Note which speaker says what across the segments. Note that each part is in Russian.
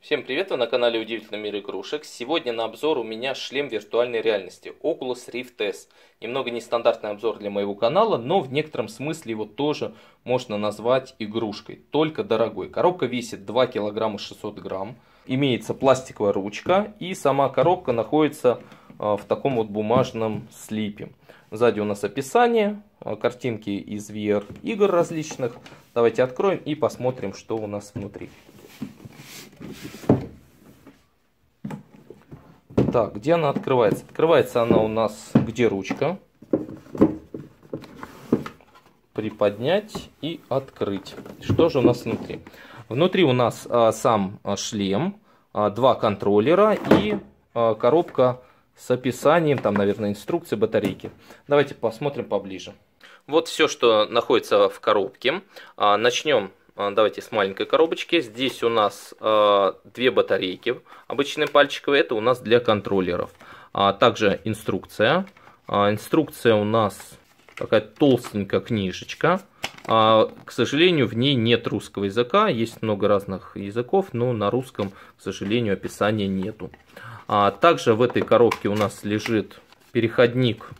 Speaker 1: Всем привет, вы на канале Удивительный мир игрушек. Сегодня на обзор у меня шлем виртуальной реальности Oculus Rift S. Немного нестандартный обзор для моего канала, но в некотором смысле его тоже можно назвать игрушкой, только дорогой. Коробка весит 2 килограмма 600 грамм, имеется пластиковая ручка и сама коробка находится а, в таком вот бумажном слипе. Сзади у нас описание, а, картинки из VR игр различных. Давайте откроем и посмотрим, что у нас внутри. Так, где она открывается? Открывается она у нас, где ручка. Приподнять и открыть. Что же у нас внутри? Внутри у нас а, сам а, шлем, а, два контроллера и а, коробка с описанием, там, наверное, инструкции батарейки. Давайте посмотрим поближе. Вот все, что находится в коробке. А, Начнем а, давайте с маленькой коробочки. Здесь у нас а, две батарейки обычные пальчиковые. Это у нас для контроллеров. А также инструкция. А, инструкция у нас такая толстенькая книжечка. А, к сожалению, в ней нет русского языка. Есть много разных языков, но на русском, к сожалению, описания нету. А, также в этой коробке у нас лежит переходник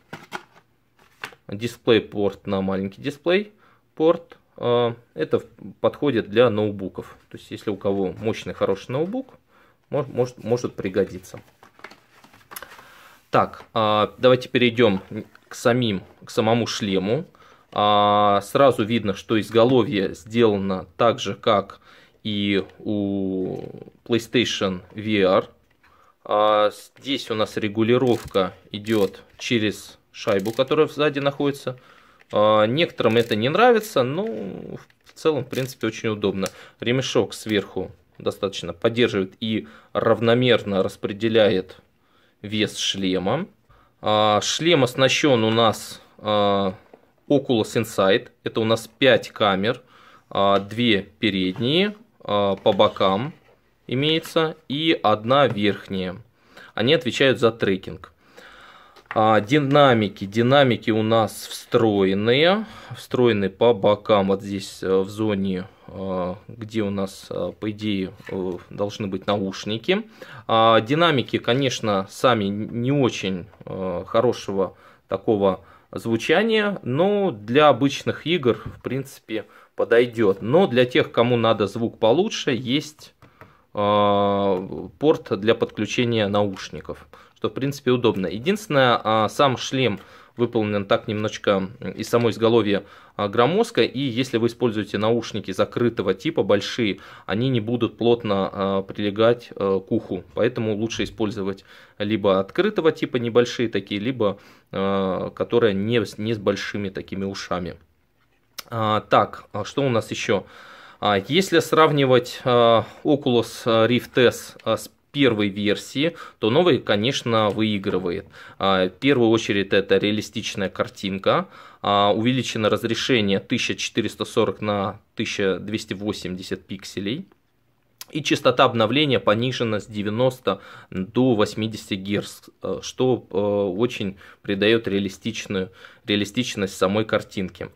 Speaker 1: дисплей-порт на маленький дисплей-порт. А, это подходит для ноутбуков. То есть, если у кого мощный хороший ноутбук, может, может, может пригодиться. Так, а, давайте перейдем к самим, к самому шлему. А, сразу видно, что изголовье сделано так же, как и у PlayStation VR. Здесь у нас регулировка идет через шайбу, которая сзади находится. А, некоторым это не нравится, но в целом, в принципе, очень удобно. Ремешок сверху достаточно поддерживает и равномерно распределяет вес шлема. А, шлем оснащен у нас а, Oculus Insight. Это у нас 5 камер, 2 передние по бокам имеется и одна верхняя. Они отвечают за трекинг. А, динамики. Динамики у нас встроенные. Встроены по бокам. Вот здесь э, в зоне, э, где у нас, э, по идее, должны быть наушники. А, динамики, конечно, сами не очень хорошего такого звучания, но для обычных игр, в принципе, подойдет. Но для тех, кому надо звук получше, есть порт для подключения наушников, что в принципе удобно. Единственное, а, сам шлем выполнен так немножечко из самой изголовья а, громоздко, и если вы используете наушники закрытого типа, большие, они не будут плотно а, прилегать э, к уху, поэтому лучше использовать либо открытого типа небольшие такие, либо которые не, не с большими такими ушами. Так, что у нас еще? Если сравнивать Oculus Rift S с первой версии, то новый, конечно, выигрывает. А, в первую очередь это реалистичная картинка, а, увеличено разрешение 1440 на 1280 пикселей. И частота обновления понижена с 90 до 80 Гц, э, что э, очень придает реалистичную, реалистичность самой картинке.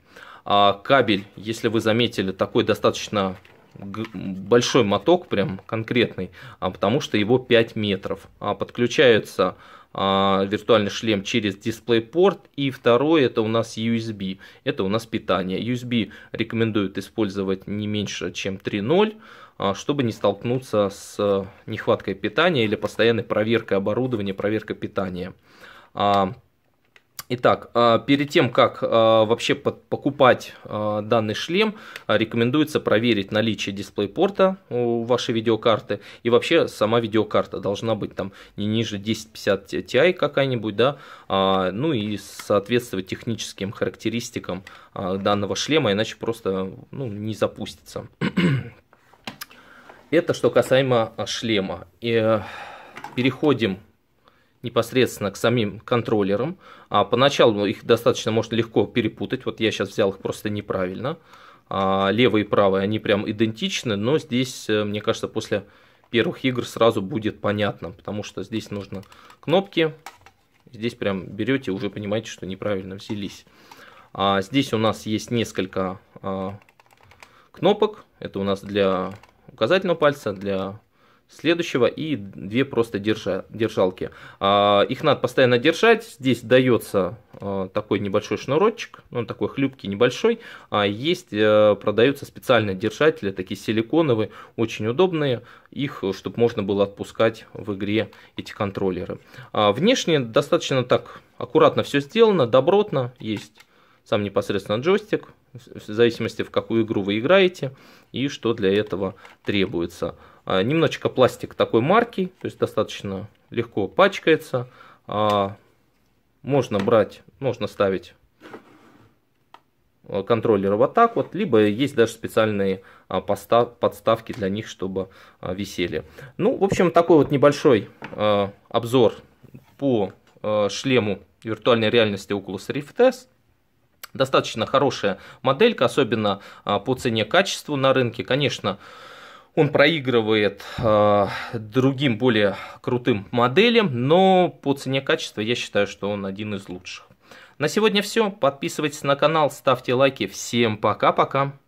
Speaker 1: А кабель, если вы заметили, такой достаточно большой моток, прям конкретный, а потому что его 5 метров. А подключается а, виртуальный шлем через DisplayPort и второе это у нас USB, это у нас питание. USB рекомендуют использовать не меньше чем 3.0 а, чтобы не столкнуться с э, нехваткой питания или постоянной проверкой оборудования, проверкой питания. А, Итак, а, перед тем, как а, вообще покупать а, данный шлем, рекомендуется проверить наличие дисплей порта у вашей видеокарты. И вообще сама видеокарта должна быть там не ниже 1050 Ti какая-нибудь, да, ну и соответствовать техническим характеристикам данного шлема, иначе просто ну, не запустится. Это что касаемо шлема. И э, переходим непосредственно к самим контроллерам. А поначалу их достаточно можно легко перепутать. Вот я сейчас взял их просто неправильно. А левый и правый, они прям идентичны, но здесь, э, мне кажется, после первых игр сразу будет понятно, потому что здесь нужно кнопки, здесь прям берете, уже понимаете, что неправильно взялись. А здесь у нас есть несколько а, кнопок, это у нас для указательного пальца, для следующего и две просто держа, держалки. А, их надо постоянно держать. Здесь дается а, такой небольшой шнурочек, ну, он такой хлюпкий, небольшой. А, есть, а, продаются специальные держатели, такие силиконовые, очень удобные. Их, чтобы можно было отпускать в игре эти контроллеры. А, внешне достаточно так аккуратно все сделано, добротно. Есть сам непосредственно джойстик, в зависимости в какую игру вы играете и что для этого требуется. А, немножечко пластик такой марки, то есть достаточно легко пачкается. А, можно брать, можно ставить э, контроллеры вот так вот, либо есть даже специальные а, подставки для них, чтобы висели. Ну, в общем, такой вот небольшой обзор по шлему виртуальной реальности Oculus Rift S. Достаточно хорошая моделька, особенно по цене-качеству на рынке. Конечно, он проигрывает э, другим более крутым моделям, но по цене качества я считаю, что он один из лучших. На сегодня все. Подписывайтесь на канал, ставьте лайки. Всем пока-пока.